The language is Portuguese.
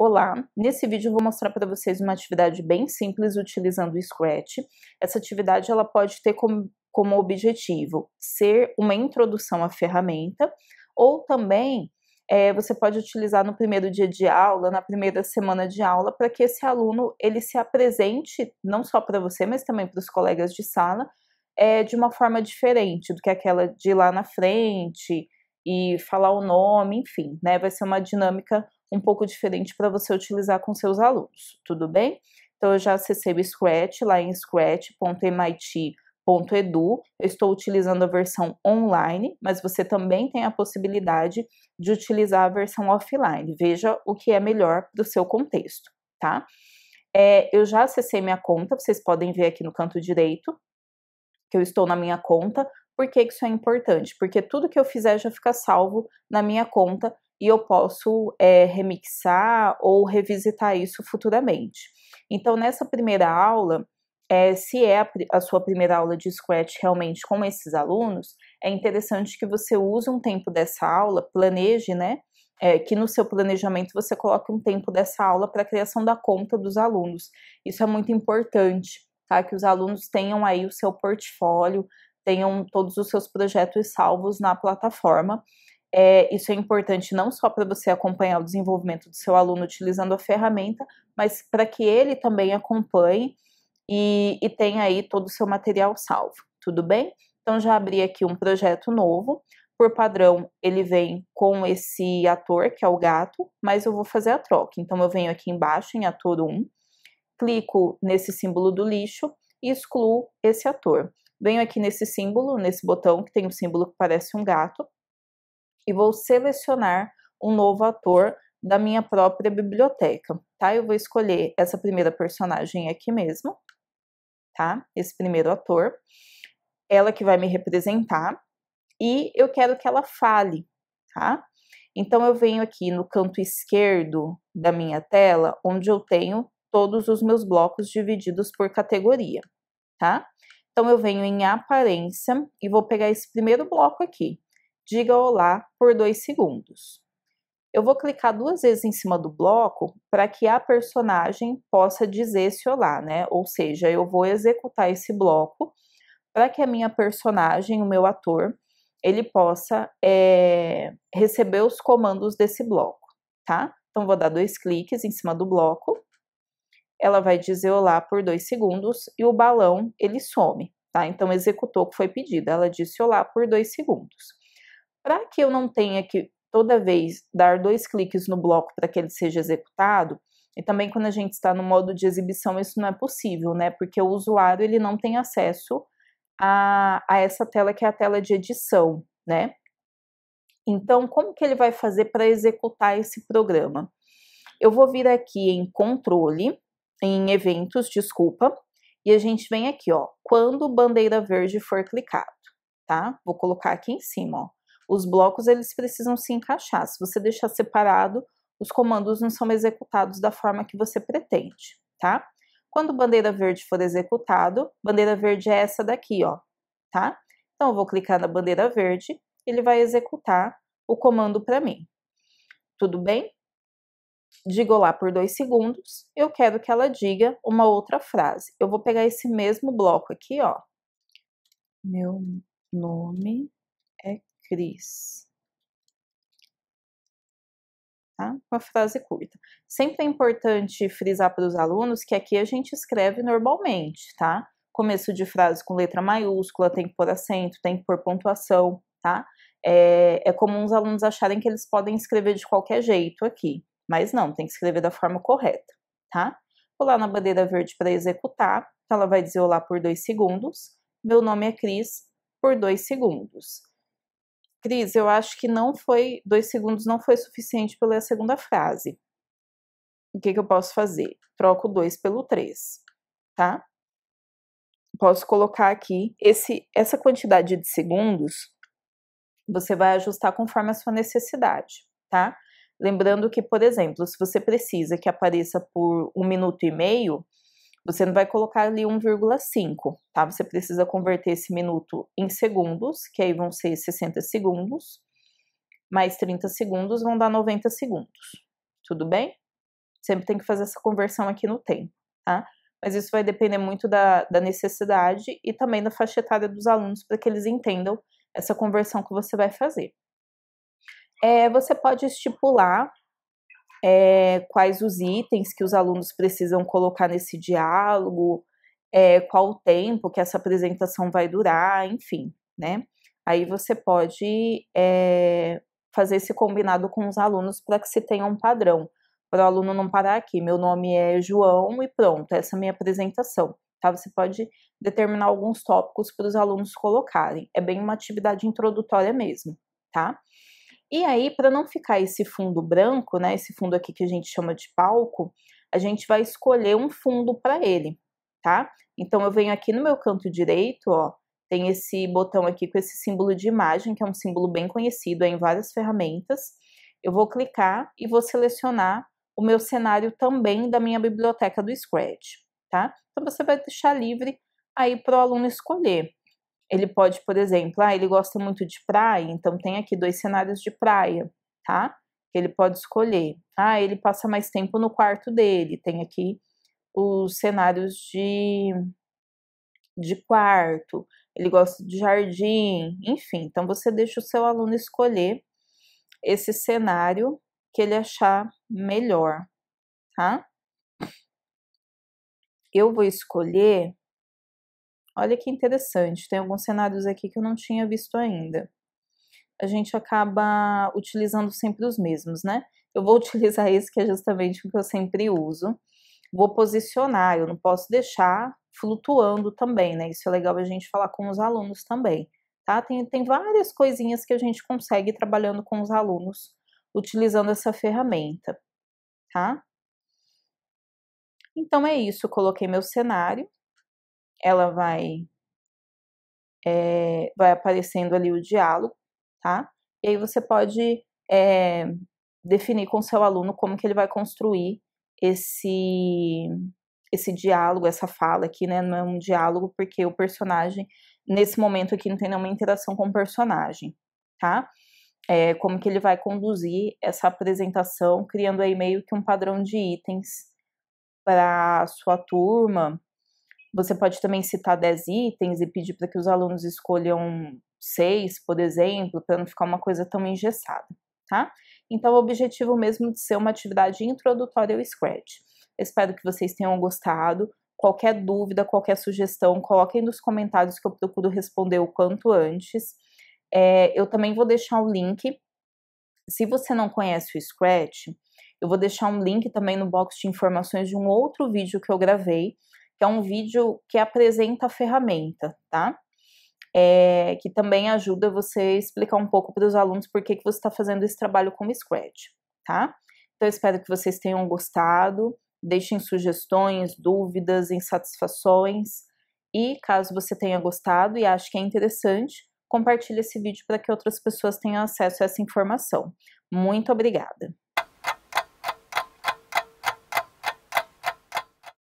Olá! Nesse vídeo eu vou mostrar para vocês uma atividade bem simples utilizando o Scratch. Essa atividade ela pode ter como, como objetivo ser uma introdução à ferramenta ou também é, você pode utilizar no primeiro dia de aula, na primeira semana de aula, para que esse aluno ele se apresente não só para você, mas também para os colegas de sala é, de uma forma diferente do que aquela de lá na frente, e falar o nome, enfim, né? Vai ser uma dinâmica um pouco diferente para você utilizar com seus alunos, tudo bem? Então eu já acessei o Scratch lá em scratch.mit.edu. estou utilizando a versão online, mas você também tem a possibilidade de utilizar a versão offline. Veja o que é melhor para o seu contexto, tá? É, eu já acessei minha conta, vocês podem ver aqui no canto direito que eu estou na minha conta. Por que, isso é importante? Porque tudo que eu fizer já fica salvo na minha conta e eu posso é, remixar ou revisitar isso futuramente. Então, nessa primeira aula, é, se é a, a, sua primeira aula de Scratch realmente com esses alunos, é interessante que você use um tempo dessa aula, planeje, né? É, que no seu planejamento você coloque um tempo dessa aula para a criação da conta dos alunos. Isso é muito importante, tá? Que os alunos tenham aí o seu portfólio, tenham todos os seus projetos salvos na plataforma. É, isso é importante não só para você acompanhar o desenvolvimento do seu aluno utilizando a ferramenta, mas para que ele também acompanhe e, e tenha aí todo o seu material salvo, tudo bem? Então já abri aqui um projeto novo. Por padrão, ele vem com esse ator, que é o gato, mas eu vou fazer a troca. Então eu venho aqui embaixo em ator 1, clico nesse símbolo do lixo e excluo esse ator venho aqui nesse símbolo, nesse botão que tem um símbolo que parece um gato, e vou selecionar um novo ator da minha própria biblioteca, tá? Eu vou escolher essa primeira personagem aqui mesmo, tá? Esse primeiro ator, ela que vai me representar, e eu quero que ela fale, tá? Então eu venho aqui no canto esquerdo da minha tela, onde eu tenho todos os meus blocos divididos por categoria, tá? Então, eu venho em aparência e vou pegar esse primeiro bloco aqui. Diga olá por dois segundos. Eu vou clicar duas vezes em cima do bloco para que a personagem possa dizer esse olá, né? Ou seja, eu vou executar esse bloco para que a minha personagem, o meu ator, ele possa é, receber os comandos desse bloco, tá? Então, vou dar dois cliques em cima do bloco ela vai dizer olá por dois segundos e o balão ele some, tá? Então executou o que foi pedido, ela disse olá por dois segundos. Para que eu não tenha que toda vez dar dois cliques no bloco para que ele seja executado, e também quando a gente está no modo de exibição isso não é possível, né? Porque o usuário ele não tem acesso a, a essa tela que é a tela de edição, né? Então como que ele vai fazer para executar esse programa? Eu vou vir aqui em controle em eventos, desculpa, e a gente vem aqui, ó, quando bandeira verde for clicado, tá? Vou colocar aqui em cima, ó. Os blocos, eles precisam se encaixar. Se você deixar separado, os comandos não são executados da forma que você pretende, tá? Quando bandeira verde for executado, bandeira verde é essa daqui, ó, tá? Então, eu vou clicar na bandeira verde, ele vai executar o comando para mim. Tudo bem? digo lá por dois segundos, eu quero que ela diga uma outra frase. Eu vou pegar esse mesmo bloco aqui, ó. Meu nome é Cris. Tá? Uma frase curta. Sempre é importante frisar para os alunos que aqui a gente escreve normalmente, tá? Começo de frase com letra maiúscula, tem que pôr acento, tem que pôr pontuação, tá? É, é comum os alunos acharem que eles podem escrever de qualquer jeito aqui. Mas não, tem que escrever da forma correta, tá? Vou lá na bandeira verde para executar, ela vai dizer olá por dois segundos. Meu nome é Cris por dois segundos. Cris, eu acho que não foi dois segundos não foi suficiente para ler a segunda frase. O que, que eu posso fazer? Troco dois pelo três, tá? Posso colocar aqui esse essa quantidade de segundos. Você vai ajustar conforme a sua necessidade, tá? Lembrando que, por exemplo, se você precisa que apareça por um minuto e meio, você não vai colocar ali 1,5, tá? Você precisa converter esse minuto em segundos, que aí vão ser 60 segundos, mais 30 segundos vão dar 90 segundos. Tudo bem? Sempre tem que fazer essa conversão aqui no tempo, tá? Mas isso vai depender muito da, da necessidade e também da faixa etária dos alunos para que eles entendam essa conversão que você vai fazer é, você pode estipular é, quais os itens que os alunos precisam colocar nesse diálogo, é, qual o tempo que essa apresentação vai durar, enfim, né? Aí você pode é, fazer esse combinado com os alunos para que se tenha um padrão, para o aluno não parar aqui, meu nome é João e pronto, essa é a minha apresentação. Tá? Você pode determinar alguns tópicos para os alunos colocarem. É bem uma atividade introdutória mesmo, tá? E aí, para não ficar esse fundo branco, né, esse fundo aqui que a gente chama de palco, a gente vai escolher um fundo para ele, tá? Então eu venho aqui no meu canto direito, ó, tem esse botão aqui com esse símbolo de imagem, que é um símbolo bem conhecido é em várias ferramentas. Eu vou clicar e vou selecionar o meu cenário também da minha biblioteca do Scratch, tá? Então você vai deixar livre aí para o aluno escolher. Ele pode, por exemplo, ah, ele gosta muito de praia, então tem aqui dois cenários de praia, tá? Que ele pode escolher. Ah, ele passa mais tempo no quarto dele, tem aqui os cenários de, de quarto, ele gosta de jardim, enfim. Então você deixa o seu aluno escolher esse cenário que ele achar melhor, tá? Eu vou escolher Olha que interessante, tem alguns cenários aqui que eu não tinha visto ainda. A gente acaba utilizando sempre os mesmos, né? Eu vou utilizar esse que é justamente o que eu sempre uso. Vou posicionar, eu não posso deixar flutuando também, né? Isso é legal a gente falar com os alunos também, tá? Tem, tem várias coisinhas que a gente consegue trabalhando com os alunos utilizando essa ferramenta, tá? Então é isso, coloquei meu cenário, ela vai é, vai aparecendo ali o diálogo, tá? E aí você pode é, definir com o seu aluno como que ele vai construir esse esse diálogo, essa fala aqui, né? Não é um diálogo porque o personagem nesse momento aqui não tem nenhuma interação com o personagem, tá? É, como que ele vai conduzir essa apresentação, criando aí meio que um padrão de itens para sua turma você pode também citar 10 itens e pedir para que os alunos escolham seis, por exemplo, para não ficar uma coisa tão engessada, tá? Então, o objetivo mesmo de ser uma atividade introdutória ao é Scratch. Espero que vocês tenham gostado. Qualquer dúvida, qualquer sugestão, coloquem nos comentários que eu procuro responder o quanto antes. É, eu também vou deixar o um link. Se você não conhece o Scratch, eu vou deixar um link também no box de informações de um outro vídeo que eu gravei que é um vídeo que apresenta a ferramenta, tá? É, que também ajuda você a explicar um pouco para os alunos por que, que você está fazendo esse trabalho com Scratch, tá? Então, espero que vocês tenham gostado, deixem sugestões, dúvidas, insatisfações, e caso você tenha gostado e ache que é interessante, compartilhe esse vídeo para que outras pessoas tenham acesso a essa informação. Muito obrigada!